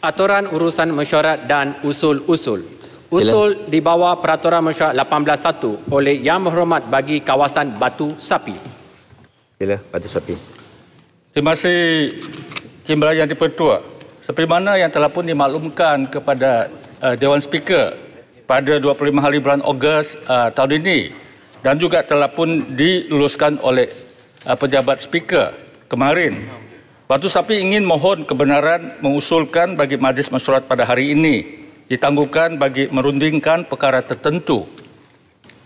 aturan urusan mesyuarat dan usul-usul. Usul, -usul. usul di bawah peraturan mesyuarat 18.1 oleh Yang Berhormat bagi kawasan Batu Sapi. Sila, Batu Sapi. Terima kasih Kimberly yang dipertua. Seperti mana yang telah pun dimaklumkan kepada uh, Dewan Speaker pada 25 hari bulan Ogos uh, tahun ini dan juga telah pun diluluskan oleh uh, pejabat speaker kemarin Batu Sapi ingin mohon kebenaran mengusulkan bagi majlis mesyuarat pada hari ini ditangguhkan bagi merundingkan perkara tertentu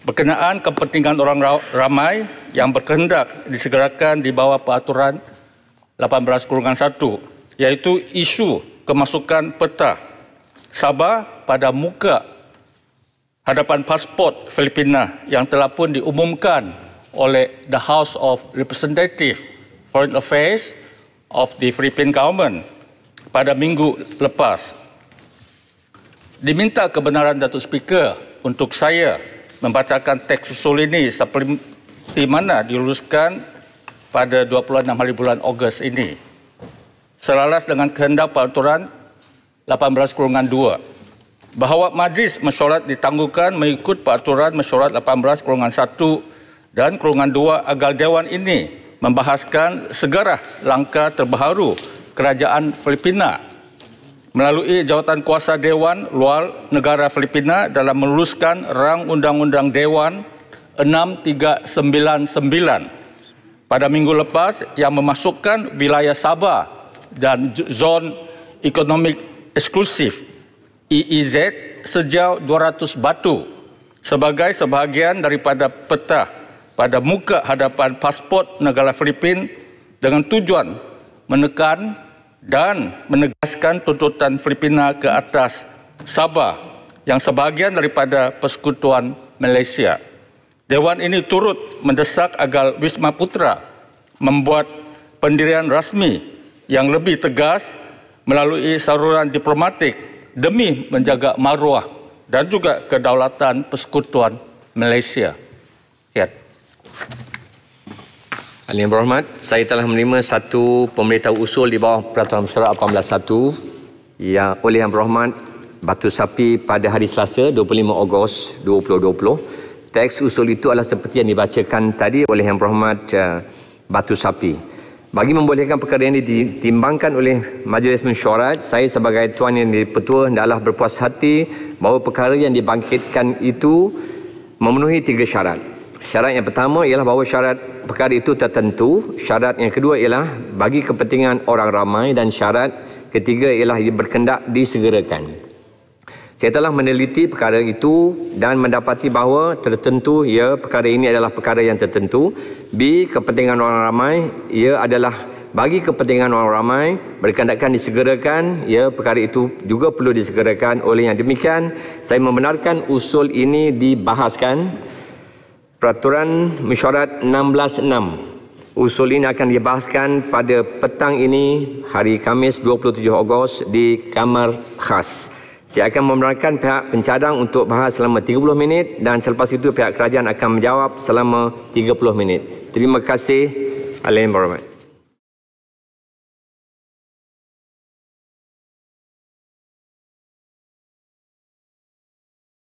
berkenaan kepentingan orang ramai yang berkehendak disegerakan di bawah peraturan 18.1 1 iaitu isu kemasukan peta Sabah pada muka hadapan pasport Filipina yang telah pun diumumkan oleh the House of Representative Foreign Affairs of the Philippine government pada minggu lepas diminta kebenaran Datuk Speaker untuk saya membacakan teks usul ini seperti mana diluluskan pada 26 hari bulan Ogos ini selaras dengan kehendak peraturan 18-2 bahawa majlis mesyuarat ditangguhkan mengikut peraturan mesyuarat 18-1 dan 2 agar Dewan ini membahaskan segera langkah terbaru kerajaan Filipina melalui jawatan kuasa Dewan Luar Negara Filipina dalam meluluskan rang Undang-Undang Dewan 6399 pada minggu lepas yang memasukkan wilayah Sabah dan Zon Ekonomik Eksklusif EEZ sejauh 200 batu sebagai sebahagian daripada peta pada muka hadapan pasport negara Filipin dengan tujuan menekan dan menegaskan tuntutan Filipina ke atas Sabah yang sebahagian daripada persekutuan Malaysia. Dewan ini turut mendesak agar Wisma Putra membuat pendirian rasmi yang lebih tegas melalui saluran diplomatik demi menjaga maruah dan juga kedaulatan persekutuan Malaysia. Yeah. Alim yang saya telah menerima satu pemberitahu usul di bawah Peraturan Mesyuarat 18.1 yang oleh yang berhormat Batu Sapi pada hari Selasa 25 Ogos 2020. Teks usul itu adalah seperti yang dibacakan tadi oleh yang berhormat uh, Batu Sapi. Bagi membolehkan perkara ini ditimbangkan oleh Majlis Mesyuarat, saya sebagai tuan yang dipertua adalah berpuas hati bahawa perkara yang dibangkitkan itu memenuhi tiga syarat. Syarat yang pertama ialah bahawa syarat perkara itu tertentu. Syarat yang kedua ialah bagi kepentingan orang ramai dan syarat ketiga ialah berkendak disegerakan. Saya telah meneliti perkara itu dan mendapati bahawa tertentu ya perkara ini adalah perkara yang tertentu. B. Kepentingan orang ramai ia adalah bagi kepentingan orang ramai berkendakkan disegerakan ya perkara itu juga perlu disegerakan oleh yang demikian saya membenarkan usul ini dibahaskan Peraturan Mesyuarat 16.6 Usul ini akan dibahaskan pada petang ini hari Kamis 27 Ogos di Kamar Khas. Saya akan memerankan pihak pencadang untuk bahas selama 30 minit dan selepas itu pihak kerajaan akan menjawab selama 30 minit. Terima kasih. Alain Barabat.